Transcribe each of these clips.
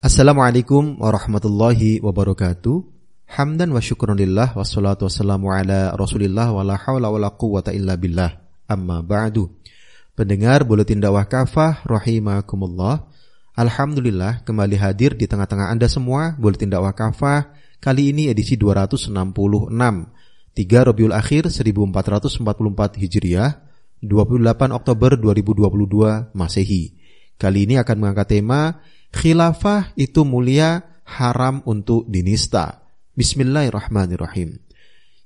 Assalamualaikum warahmatullahi wabarakatuh. Hamdan wa syukrun lillah wassalatu wassalamu ala Rasulillah wa la hawla wa la quwata illa billah. Amma ba'du. Pendengar buletin dakwah kafah rahimakumullah. Alhamdulillah kembali hadir di tengah-tengah Anda semua buletin dakwah kafah kali ini edisi 266 3 Rabiul Akhir 1444 Hijriah 28 Oktober 2022 Masehi. Kali ini akan mengangkat tema Khilafah itu mulia, haram untuk dinista. Bismillahirrahmanirrahim.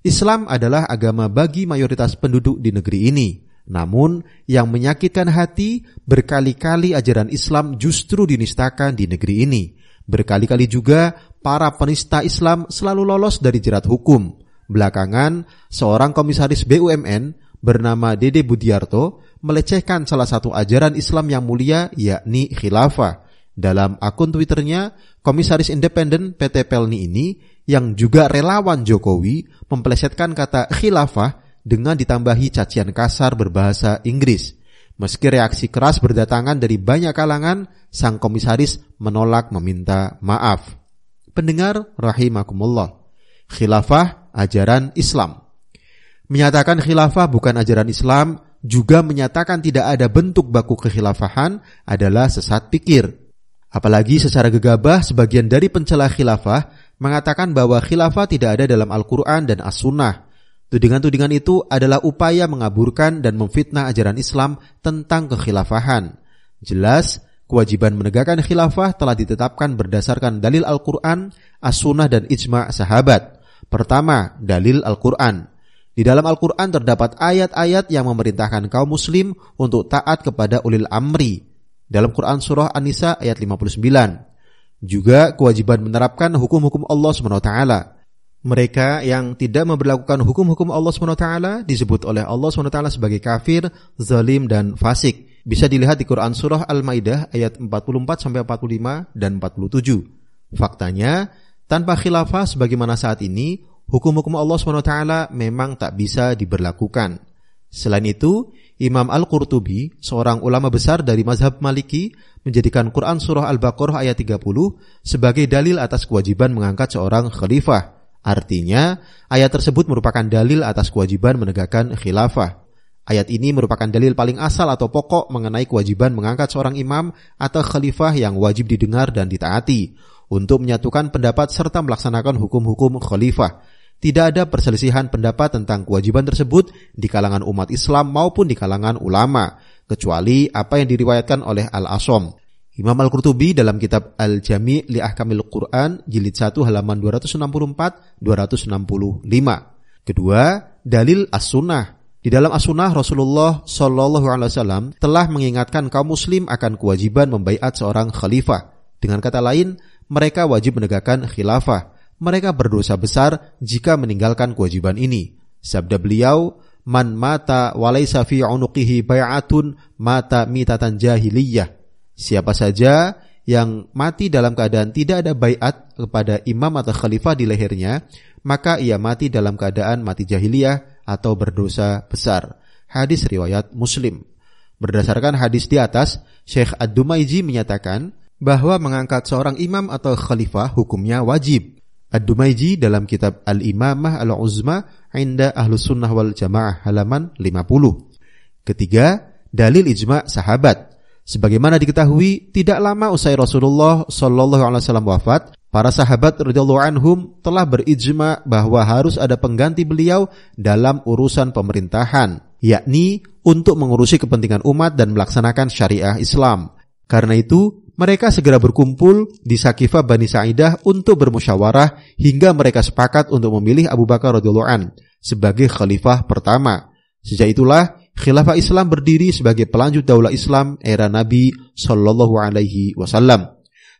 Islam adalah agama bagi mayoritas penduduk di negeri ini. Namun, yang menyakitkan hati, berkali-kali ajaran Islam justru dinistakan di negeri ini. Berkali-kali juga, para penista Islam selalu lolos dari jerat hukum. Belakangan, seorang komisaris BUMN bernama Dede Budiarto melecehkan salah satu ajaran Islam yang mulia yakni khilafah dalam akun Twitternya, Komisaris Independen PT Pelni ini yang juga relawan Jokowi memplesetkan kata khilafah dengan ditambahi cacian kasar berbahasa Inggris. Meski reaksi keras berdatangan dari banyak kalangan, sang komisaris menolak meminta maaf. Pendengar rahimakumullah. Khilafah ajaran Islam. Menyatakan khilafah bukan ajaran Islam juga menyatakan tidak ada bentuk baku kekhilafahan adalah sesat pikir. Apalagi secara gegabah sebagian dari pencela khilafah mengatakan bahwa khilafah tidak ada dalam Al-Quran dan As-Sunnah. Tudingan-tudingan itu adalah upaya mengaburkan dan memfitnah ajaran Islam tentang kekhilafahan. Jelas, kewajiban menegakkan khilafah telah ditetapkan berdasarkan dalil Al-Quran, As-Sunnah, dan Ijma' sahabat. Pertama, dalil Al-Quran. Di dalam Al-Quran terdapat ayat-ayat yang memerintahkan kaum muslim untuk taat kepada ulil amri, dalam Quran surah An-Nisa ayat 59. Juga kewajiban menerapkan hukum-hukum Allah Swt. Mereka yang tidak memperlakukan hukum-hukum Allah Swt disebut oleh Allah Swt sebagai kafir, zalim dan fasik. Bisa dilihat di Quran surah Al-Maidah ayat 44 45 dan 47. Faktanya, tanpa khilafah sebagaimana saat ini, hukum-hukum Allah Swt memang tak bisa diberlakukan. Selain itu, Imam Al-Qurtubi, seorang ulama besar dari mazhab Maliki, menjadikan Quran surah Al-Baqarah ayat 30 sebagai dalil atas kewajiban mengangkat seorang khalifah. Artinya, ayat tersebut merupakan dalil atas kewajiban menegakkan khilafah. Ayat ini merupakan dalil paling asal atau pokok mengenai kewajiban mengangkat seorang imam atau khalifah yang wajib didengar dan ditaati untuk menyatukan pendapat serta melaksanakan hukum-hukum khalifah tidak ada perselisihan pendapat tentang kewajiban tersebut di kalangan umat Islam maupun di kalangan ulama, kecuali apa yang diriwayatkan oleh Al-Asom. Imam Al-Qurtubi dalam kitab Al-Jami' li Ahkamil Quran jilid 1 halaman 264 265. Kedua, dalil as-sunnah di dalam as-sunnah Rasulullah Shallallahu Alaihi Wasallam telah mengingatkan kaum Muslim akan kewajiban membaiat seorang khalifah. Dengan kata lain, mereka wajib menegakkan khilafah mereka berdosa besar jika meninggalkan kewajiban ini. Sabda beliau, "Man mata walaysa fi unuqihi bayatun mata mitatan jahiliyah." Siapa saja yang mati dalam keadaan tidak ada bayat kepada imam atau khalifah di lehernya, maka ia mati dalam keadaan mati jahiliyah atau berdosa besar. Hadis riwayat Muslim. Berdasarkan hadis di atas, Syekh Ad-Dumaiji menyatakan bahwa mengangkat seorang imam atau khalifah hukumnya wajib Ad-Dumaiji dalam kitab Al-Imamah Al-Uzma Inda Ahlus Sunnah wal Jamaah halaman 50. Ketiga, dalil ijma' sahabat. Sebagaimana diketahui, tidak lama usai Rasulullah Shallallahu alaihi wasallam wafat, para sahabat radhiyallahu anhum telah berijma bahwa harus ada pengganti beliau dalam urusan pemerintahan, yakni untuk mengurusi kepentingan umat dan melaksanakan syariah Islam. Karena itu, mereka segera berkumpul di Sakifa Bani Sa'idah untuk bermusyawarah hingga mereka sepakat untuk memilih Abu Bakar radhiyallahu an sebagai khalifah pertama. Sejak itulah khilafah Islam berdiri sebagai pelanjut daulah Islam era Nabi Shallallahu alaihi wasallam.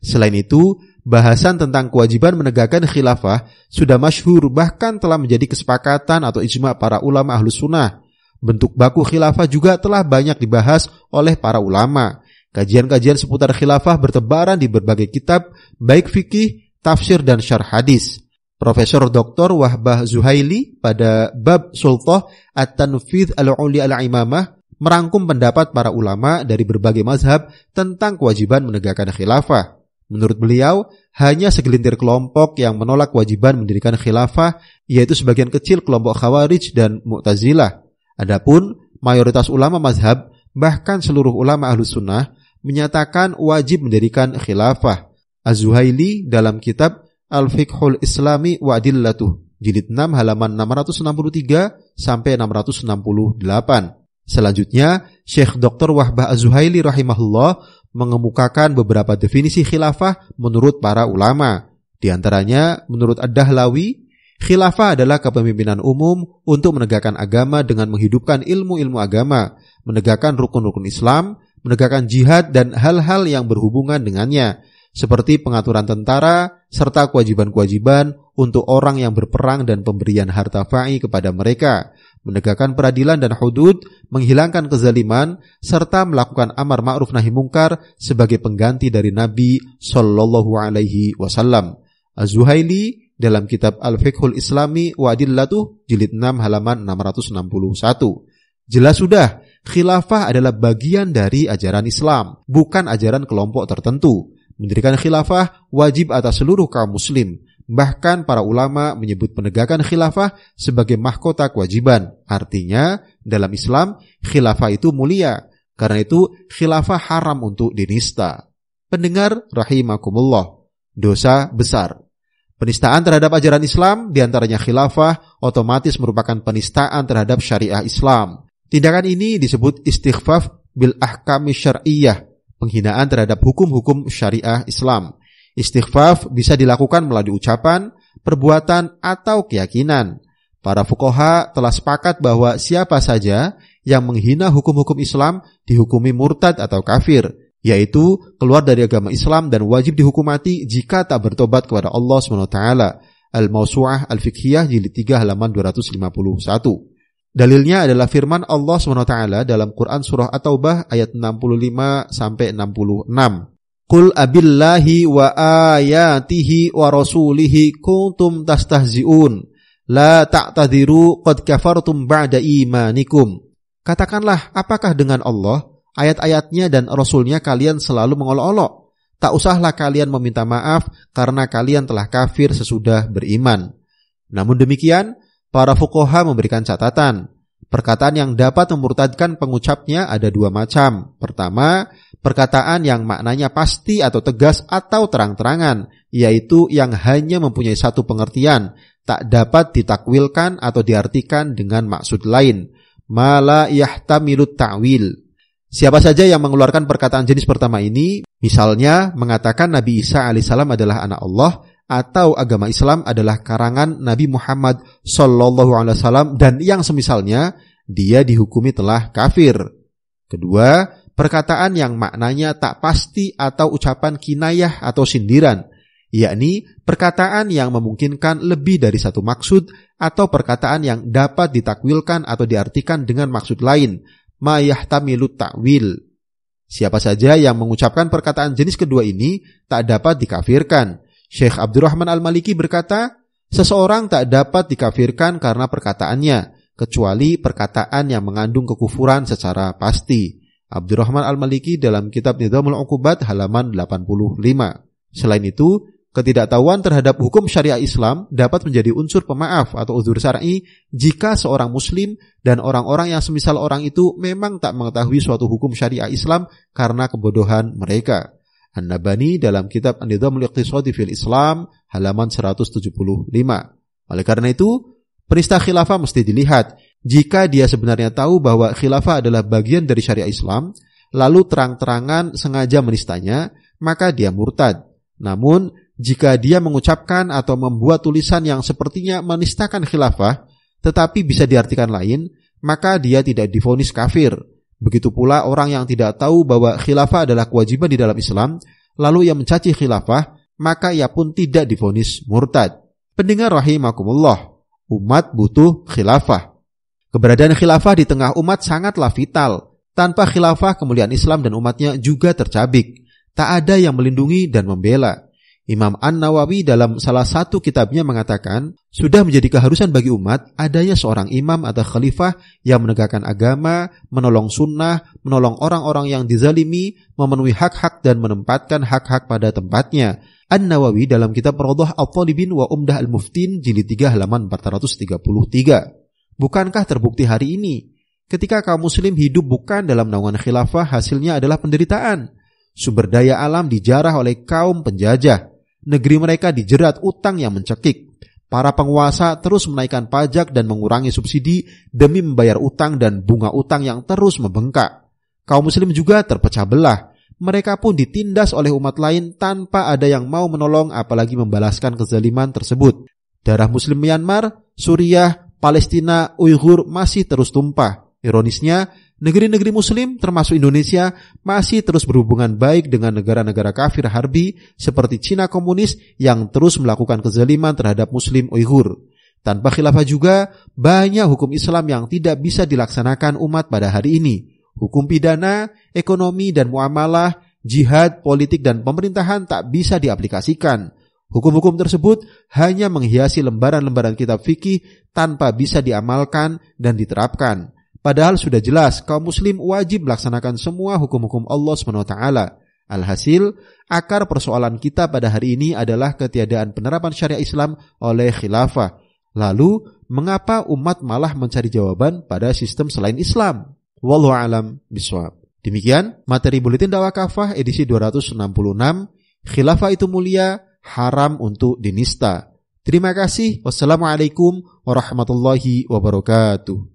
Selain itu, bahasan tentang kewajiban menegakkan khilafah sudah masyhur bahkan telah menjadi kesepakatan atau ijma para ulama ahlus sunnah. Bentuk baku khilafah juga telah banyak dibahas oleh para ulama Kajian-kajian seputar khilafah bertebaran di berbagai kitab, baik fikih, tafsir, dan syarh hadis. Profesor Dr. Wahbah Zuhaili pada bab Sultah At-Tanfidh Al-Uli Al-Imamah merangkum pendapat para ulama dari berbagai mazhab tentang kewajiban menegakkan khilafah. Menurut beliau, hanya segelintir kelompok yang menolak kewajiban mendirikan khilafah, yaitu sebagian kecil kelompok Khawarij dan Mu'tazilah. Adapun, mayoritas ulama mazhab, bahkan seluruh ulama ahlus sunnah, menyatakan wajib mendirikan khilafah. Az-Zuhaili dalam kitab Al-Fiqhul Islami wa Adillatuh, jilid 6 halaman 663 sampai 668. Selanjutnya, Syekh Dr. Wahbah Az-Zuhaili rahimahullah mengemukakan beberapa definisi khilafah menurut para ulama. Di antaranya, menurut Ad-Dahlawi, khilafah adalah kepemimpinan umum untuk menegakkan agama dengan menghidupkan ilmu-ilmu agama, menegakkan rukun-rukun Islam, menegakkan jihad dan hal-hal yang berhubungan dengannya, seperti pengaturan tentara serta kewajiban-kewajiban untuk orang yang berperang dan pemberian harta fa'i kepada mereka, menegakkan peradilan dan hudud, menghilangkan kezaliman, serta melakukan amar ma'ruf nahi mungkar sebagai pengganti dari Nabi Shallallahu Alaihi Wasallam. Az-Zuhaili dalam kitab Al-Fiqhul Islami Wadillatuh jilid 6 halaman 661. Jelas sudah Khilafah adalah bagian dari ajaran Islam, bukan ajaran kelompok tertentu. Mendirikan khilafah wajib atas seluruh kaum muslim. Bahkan para ulama menyebut penegakan khilafah sebagai mahkota kewajiban. Artinya, dalam Islam, khilafah itu mulia. Karena itu, khilafah haram untuk dinista. Pendengar rahimakumullah, dosa besar. Penistaan terhadap ajaran Islam, diantaranya khilafah, otomatis merupakan penistaan terhadap syariah Islam. Tindakan ini disebut istighfaf bil ahkami syariah penghinaan terhadap hukum-hukum syariah Islam. Istighfaf bisa dilakukan melalui ucapan, perbuatan, atau keyakinan. Para fukoha telah sepakat bahwa siapa saja yang menghina hukum-hukum Islam dihukumi murtad atau kafir, yaitu keluar dari agama Islam dan wajib dihukum mati jika tak bertobat kepada Allah SWT. Al-Mawsu'ah al Fikhiyah jilid 3 halaman 251. Dalilnya adalah firman Allah SWT dalam Quran Surah At-Taubah ayat 65 66. Qul abillahi wa ayatihi wa rasulihi kuntum tastahzi'un. La ta'tadiru qad kafartum ba'da imanikum. Katakanlah apakah dengan Allah, ayat-ayatnya dan rasulnya kalian selalu mengolok-olok. Tak usahlah kalian meminta maaf karena kalian telah kafir sesudah beriman. Namun demikian, Para fukoha memberikan catatan, perkataan yang dapat memurtadkan pengucapnya ada dua macam. Pertama, perkataan yang maknanya pasti atau tegas atau terang-terangan, yaitu yang hanya mempunyai satu pengertian, tak dapat ditakwilkan atau diartikan dengan maksud lain. Mala yahtamilut ta'wil. Siapa saja yang mengeluarkan perkataan jenis pertama ini, misalnya mengatakan Nabi Isa alaihissalam adalah anak Allah, atau agama Islam adalah karangan Nabi Muhammad Shallallahu Alaihi Wasallam dan yang semisalnya dia dihukumi telah kafir. Kedua, perkataan yang maknanya tak pasti atau ucapan kinayah atau sindiran, yakni perkataan yang memungkinkan lebih dari satu maksud atau perkataan yang dapat ditakwilkan atau diartikan dengan maksud lain, tamilut takwil. Siapa saja yang mengucapkan perkataan jenis kedua ini tak dapat dikafirkan, Syekh Abdurrahman Al-Maliki berkata, seseorang tak dapat dikafirkan karena perkataannya, kecuali perkataan yang mengandung kekufuran secara pasti. Abdurrahman Al-Maliki dalam kitab Nidhamul Uqubat halaman 85. Selain itu, ketidaktahuan terhadap hukum syariah Islam dapat menjadi unsur pemaaf atau uzur syar'i jika seorang muslim dan orang-orang yang semisal orang itu memang tak mengetahui suatu hukum syariah Islam karena kebodohan mereka. An-Nabani dalam kitab An-Nizamul Iqtisadi fil Islam halaman 175. Oleh karena itu, perintah khilafah mesti dilihat. Jika dia sebenarnya tahu bahwa khilafah adalah bagian dari syariah Islam, lalu terang-terangan sengaja menistanya, maka dia murtad. Namun, jika dia mengucapkan atau membuat tulisan yang sepertinya menistakan khilafah, tetapi bisa diartikan lain, maka dia tidak difonis kafir, Begitu pula orang yang tidak tahu bahwa khilafah adalah kewajiban di dalam Islam, lalu ia mencaci khilafah, maka ia pun tidak difonis murtad. Pendengar rahimakumullah, umat butuh khilafah. Keberadaan khilafah di tengah umat sangatlah vital. Tanpa khilafah kemuliaan Islam dan umatnya juga tercabik. Tak ada yang melindungi dan membela. Imam An-Nawawi dalam salah satu kitabnya mengatakan, sudah menjadi keharusan bagi umat adanya seorang imam atau khalifah yang menegakkan agama, menolong sunnah, menolong orang-orang yang dizalimi, memenuhi hak-hak dan menempatkan hak-hak pada tempatnya. An-Nawawi dalam kitab Rodoh Al-Talibin wa Umdah Al-Muftin jilid 3 halaman 433. Bukankah terbukti hari ini? Ketika kaum muslim hidup bukan dalam naungan khilafah, hasilnya adalah penderitaan. Sumber daya alam dijarah oleh kaum penjajah Negeri mereka dijerat utang yang mencekik. Para penguasa terus menaikkan pajak dan mengurangi subsidi demi membayar utang dan bunga utang yang terus membengkak. Kaum muslim juga terpecah belah. Mereka pun ditindas oleh umat lain tanpa ada yang mau menolong apalagi membalaskan kezaliman tersebut. Darah muslim Myanmar, Suriah, Palestina, Uyghur masih terus tumpah. Ironisnya, Negeri-negeri Muslim, termasuk Indonesia, masih terus berhubungan baik dengan negara-negara kafir harbi seperti Cina komunis yang terus melakukan kezaliman terhadap Muslim Uyghur. Tanpa khilafah juga, banyak hukum Islam yang tidak bisa dilaksanakan umat pada hari ini. Hukum pidana, ekonomi, dan muamalah, jihad, politik, dan pemerintahan tak bisa diaplikasikan. Hukum-hukum tersebut hanya menghiasi lembaran-lembaran kitab fikih tanpa bisa diamalkan dan diterapkan. Padahal sudah jelas kaum muslim wajib melaksanakan semua hukum-hukum Allah SWT. Alhasil, akar persoalan kita pada hari ini adalah ketiadaan penerapan syariah Islam oleh khilafah. Lalu, mengapa umat malah mencari jawaban pada sistem selain Islam? Wallahu alam biswab. Demikian materi buletin dakwah kafah edisi 266 Khilafah itu mulia, haram untuk dinista. Terima kasih. Wassalamualaikum warahmatullahi wabarakatuh.